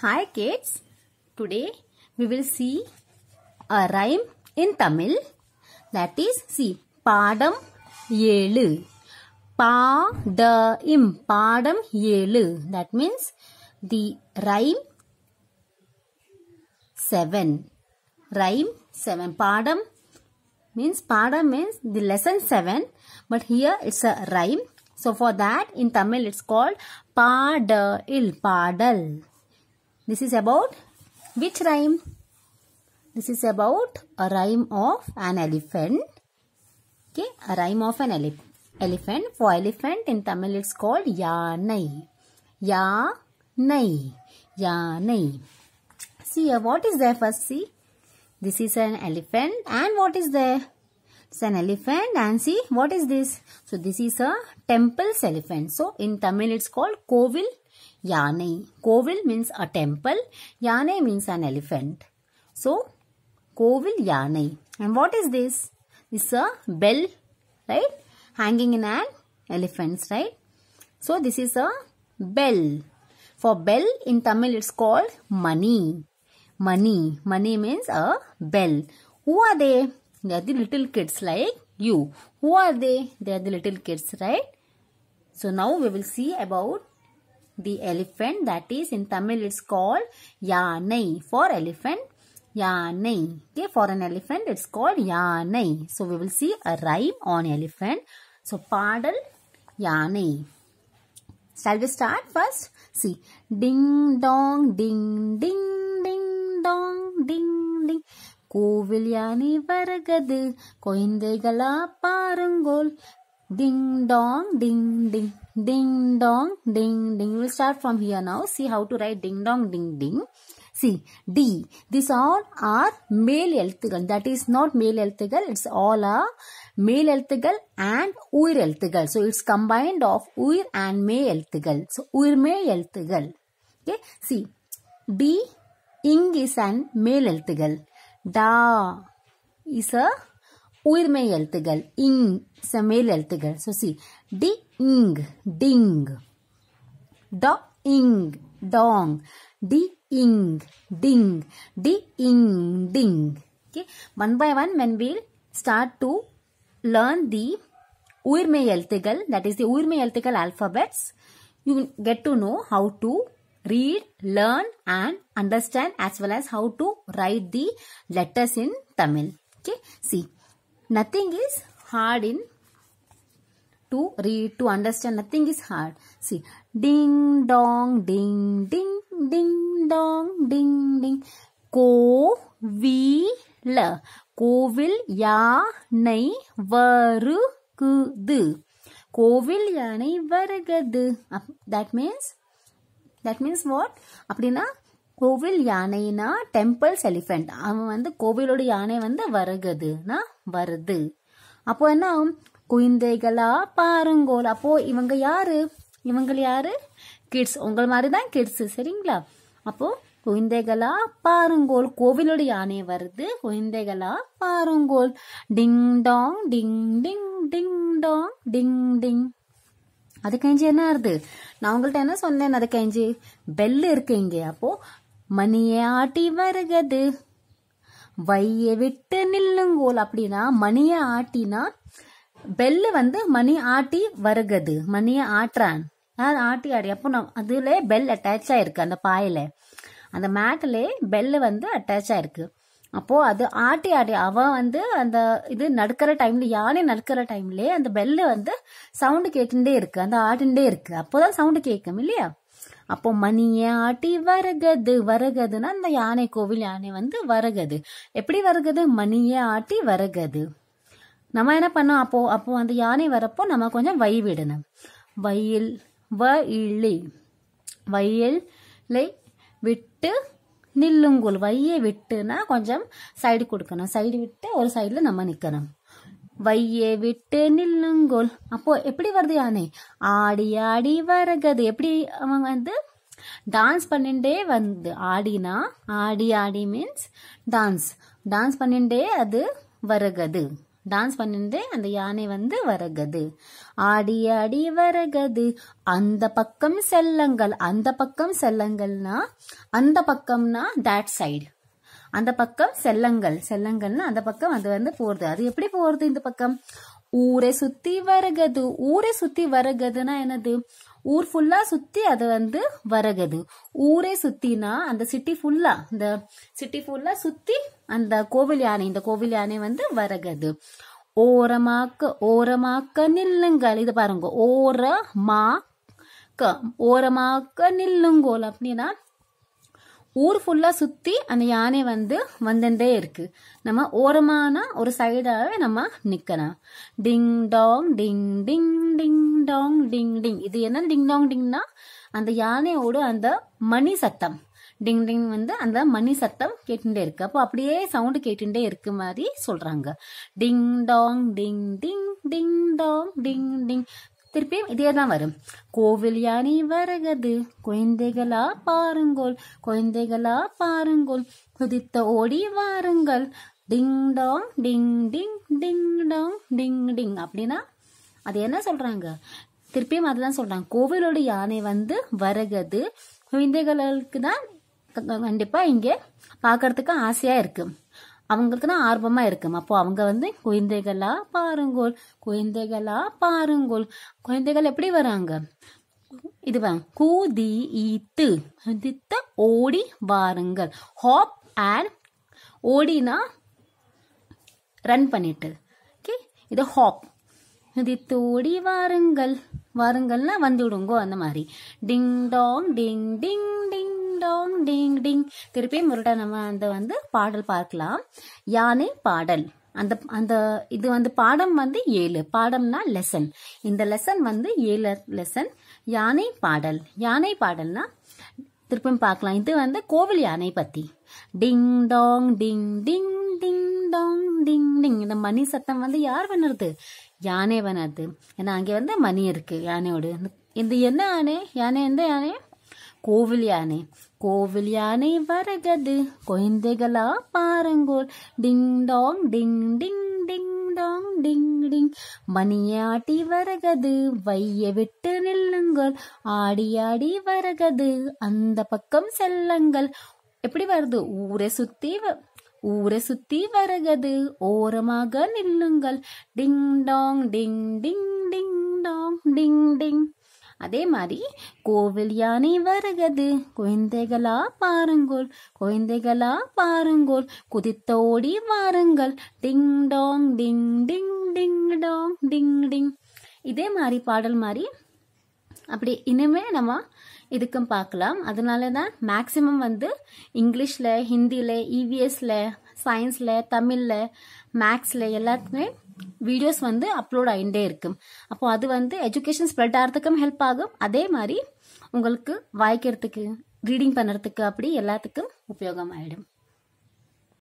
Hi kids, today we will see a rhyme in Tamil that is see Padam ஏழு பாட இம் padam ஏழு that means the rhyme seven rhyme seven Padam means padam means the lesson seven but here it's a rhyme so for that in Tamil it's called பாடல் padal. This is about which rhyme? This is about a rhyme of an elephant. Okay, a rhyme of an ele elephant. For elephant in Tamil it's called ya nai, ya nai. See uh, what is there first? See, this is an elephant and what is there? It's an elephant and see what is this? So this is a temple's elephant. So in Tamil it's called Kovil Yane. Kovil means a temple. Yane means an elephant. So, Kovil Yane. And what is this? This is a bell, right? Hanging in an elephant's, right? So, this is a bell. For bell in Tamil, it's called money. Money. Money means a bell. Who are they? They are the little kids like you. Who are they? They are the little kids, right? So now we will see about the elephant that is in Tamil it's called Yanai for elephant Yanai. Okay, for an elephant it's called Yanai. So we will see a rhyme on elephant. So Padal Yanai. Shall we start first? See. Ding dong ding ding ding dong ding ding. கோவில் யானை வருகது கொய்ந்தைகளா பாருங்கோல் Ding dong, ding ding, ding dong, ding ding. We'll start from here now. See how to write ding dong, ding ding. See, D. These all are male எழுத்துகள். That is not male எழுத்துகள். It's all are male எழுத்துகள் and உயிர் எழுத்துகள். So, it's combined of ur and male எழுத்துகள். So, ur மே எழுத்துகள். Okay. See, D, ing is an male எழுத்துகள். Da is a உயிர்மை எழுத்துகள் இங் மேல் எழுத்துகள் ஸோ சி டி இங் டிங் ட இங் டாங் டி இங் டிங் டி இங் டிங் okay one by one when we'll start to learn the uirmei எழுத்துகள் that is the uirmei எழுத்துகள் alphabets you will get to know how to read learn and understand as well as how to write the letters in tamil okay see nothing is hard in to read, to understand, nothing is hard. See, ding dong, ding ding, ding dong, ding ding. ko vi கோவில் கோவில் யானை வருகுது கோவில் யானை வருகுது that means that means what அப்படின்னா கோவில் யானைனா temples elephant அவன் வந்து கோவிலோட யானை வந்து வருகுதுனா வருது அப்போ என்ன குழந்தைகளா பாருங்கோல் அப்போ இவங்க யாரு இவங்க யாரு கிட்ஸ் உங்கள் மாதிரி தான் கிட்ஸ் சரிங்களா அப்போ குழந்தைகளா பாருங்கோல் கோவிலோட யானை வருது குழந்தைகளா பாருங்கோல் டிங் டாங் டிங் டிங் டிங் டாங் டிங் டிங் கைஞ்சி என்ன ஆறுது நான் ഞാൻ என்ன சொன்னேன் அது கைஞ்சி பெல் இருக்கு ഇരിക്കെങ്കിൽ அப்போ மணியை ஆட்டி வருகிறது வையை விட்டு நில்லுங்கோல் அப்படின்னா மணியை ஆட்டினா பெல்லு வந்து மணி ஆட்டி வருகிறது மணியை ஆட்டுறான் யார் ஆட்டி ஆடி அப்போ நான் அதுல பெல் அட்டாச் ஆயிருக்கு அந்த பாயில அந்த மேட்ல பெல்லு வந்து அட்டாச் ஆயிருக்கு அப்போ அது ஆட்டி ஆடி அவன் வந்து அந்த இது நடக்கிற டைம்ல யானை நடக்கிற டைம்லயே அந்த பெல்லு வந்து சவுண்டு கேட்டுட்டே இருக்கு அந்த ஆட்டுண்டே இருக்கு அப்போதான் சவுண்டு கேட்கும் இல்லையா அப்போ மணியை ஆட்டி வரகது வரகதுன்னா அந்த யானை கோவில் யானை வந்து வரகது எப்படி வரகது மணியை ஆட்டி வரகது நம்ம என்ன பண்ணோம் அப்போ அப்போ அந்த யானை வரப்போ நம்ம கொஞ்சம் வை விடணும் வயல் வ இழி வயலை விட்டு நில்லுங்குள் வையை விட்டுனா கொஞ்சம் சைடு கொடுக்கணும் சைடு விட்டு ஒரு சைடில் நம்ம நிற்கணும் வையே விட்டு நில்லுங்கோல் அப்போ எப்படி வருது யானை ஆடி ஆடி வரகது எப்படி அவங்க வந்து டான்ஸ் பண்ணிண்டே வந்து ஆடினா ஆடி ஆடி மீன்ஸ் டான்ஸ் டான்ஸ் பண்ணிண்டே அது வரகது டான்ஸ் பண்ணிண்டே அந்த யானை வந்து வரகது ஆடி ஆடி வரகது அந்த பக்கம் செல்லங்கள் அந்த பக்கம் செல்லங்கள்னா அந்த பக்கம்னா தட் சைடு அந்த பக்கம் செல்லங்கள் செல்லங்கள்னு அந்த பக்கம் அது வந்து போகிறது அது எப்படி போகிறது இந்த பக்கம் ஊரை சுற்றி வருகது ஊரை சுற்றி வருகதுன்னா என்னது ஊர் ஃபுல்லாக சுற்றி அது வந்து வரகுது ஊரே சுற்றினா அந்த சிட்டி ஃபுல்லாக இந்த சிட்டி ஃபுல்லாக சுற்றி அந்த கோவில் யானை இந்த கோவில் யானை வந்து வரகுது ஓரமாக்க ஓரமாக்க நில்லுங்கள் இது பாருங்க ஓரமா க ஓரமாக்க நில்லுங்கோல் அப்படின்னா ஊர் ஃபுல்லா சுத்தி அந்த யானை வந்து வந்துட்டே இருக்கு நம்ம ஓரமான ஒரு சைடாவே நம்ம நிக்கலாம் டிங் டாங் டிங் டிங் டிங் டாங் டிங் டிங் இது என்ன டிங் டாங் டிங்னா அந்த யானையோட அந்த மணி சத்தம் டிங் டிங் வந்து அந்த மணி சத்தம் கேட்டுட்டே இருக்கு அப்போ அப்படியே சவுண்டு கேட்டுட்டே இருக்கு மாதிரி சொல்றாங்க டிங் டாங் டிங் டிங் டிங் டாங் டிங் டிங் திருப்பியும் இதே தான் வரும் கோவில் யானை வருகிறது குழந்தைகளா பாருங்கோல் குழந்தைகளா பாருங்கோல் குதித்த ஓடி வாருங்கள் டிங் டாங் டிங் டிங் டிங் டாங் டிங் டிங் அப்படின்னா அது என்ன சொல்றாங்க திருப்பியும் அதுதான் சொல்றாங்க கோவிலோட யானை வந்து வரகது குழந்தைகளுக்கு தான் கண்டிப்பா இங்கே பார்க்கறதுக்கு ஆசையா இருக்கு அவங்களுக்கு தான் ஆர்வமாக இருக்கும் அப்போ அவங்க வந்து குழந்தைகளா பாருங்கோள் குழந்தைகளா பாருங்கோள் குழந்தைகள் எப்படி வராங்க இதுவா கூதி ஈத்து தித்த ஓடி வாருங்கள் ஹாப் அண்ட் ஓடினா ரன் பண்ணிட்டு ஓகே இது ஹாப் தித்து ஓடி வாருங்கள் வாருங்கள்னா வந்துடுங்கோ அந்த மாதிரி டிங் டாங் டிங் டிங் டிங் டோங் டிங் டிங் திருப்பியும் முருடா நம்ம அந்த வந்து பாடல் பார்க்கலாம் யானை பாடல் அந்த அந்த இது வந்து பாடம் வந்து ஏழு பாடம்னா லெசன் இந்த லெசன் வந்து ஏழு லெசன் யானை பாடல் யானை பாடல்னா திருப்பியும் பார்க்கலாம் இது வந்து கோவில் யானை பற்றி டிங் டாங் டிங் டிங் டிங் டாங் டிங் டிங் இந்த மணி சத்தம் வந்து யார் பண்ணுறது யானை பண்ணுறது ஏன்னா அங்கே வந்து மணி இருக்குது யானையோடு இந்த என்ன யானை யானை எந்த யானை கோவில் யானை கோவில் யானை வரகது குழந்தைகளா பாருங்கோல் டிங் டாங் டிங் டிங் டிங் டாங் டிங் டிங் மணியாட்டி வரகது வைய விட்டு நில்லுங்கள் ஆடி வரகது அந்த பக்கம் செல்லுங்கள் எப்படி வருது ஊரை சுத்தி ஊரை சுத்தி வரகது ஓரமாக நில்லுங்கள் டிங் டாங் டிங் டிங் டிங் டாங் டிங் டிங் அதே மாதிரி கோவில் யானை வருகிறது குழந்தைகளா பாருங்கோல் குழந்தைகளா பாருங்கோல் குதித்தோடி வாருங்கள் டிங் டாங் டிங் டிங் டிங் டாங் டிங் டிங் இதே மாதிரி பாடல் மாதிரி அப்படி இனிமே நம்ம இதுக்கும் பார்க்கலாம் அதனால தான் மேக்ஸிமம் வந்து இங்கிலீஷில் ஹிந்தியில் இவிஎஸில் e சயின்ஸில் தமிழில் மேக்ஸில் எல்லாத்துக்குமே வீடியோஸ் வந்து அப்லோட் ஆகிட்டே இருக்கும் அப்போ அது வந்து எஜுகேஷன் ஸ்ப்ரெட் ஆகிறதுக்கும் ஹெல்ப் ஆகும் அதே மாதிரி உங்களுக்கு வாய்க்கிறதுக்கு ரீடிங் பண்ணுறதுக்கு அப்படி எல்லாத்துக்கும் உபயோகம் ஆகிடும்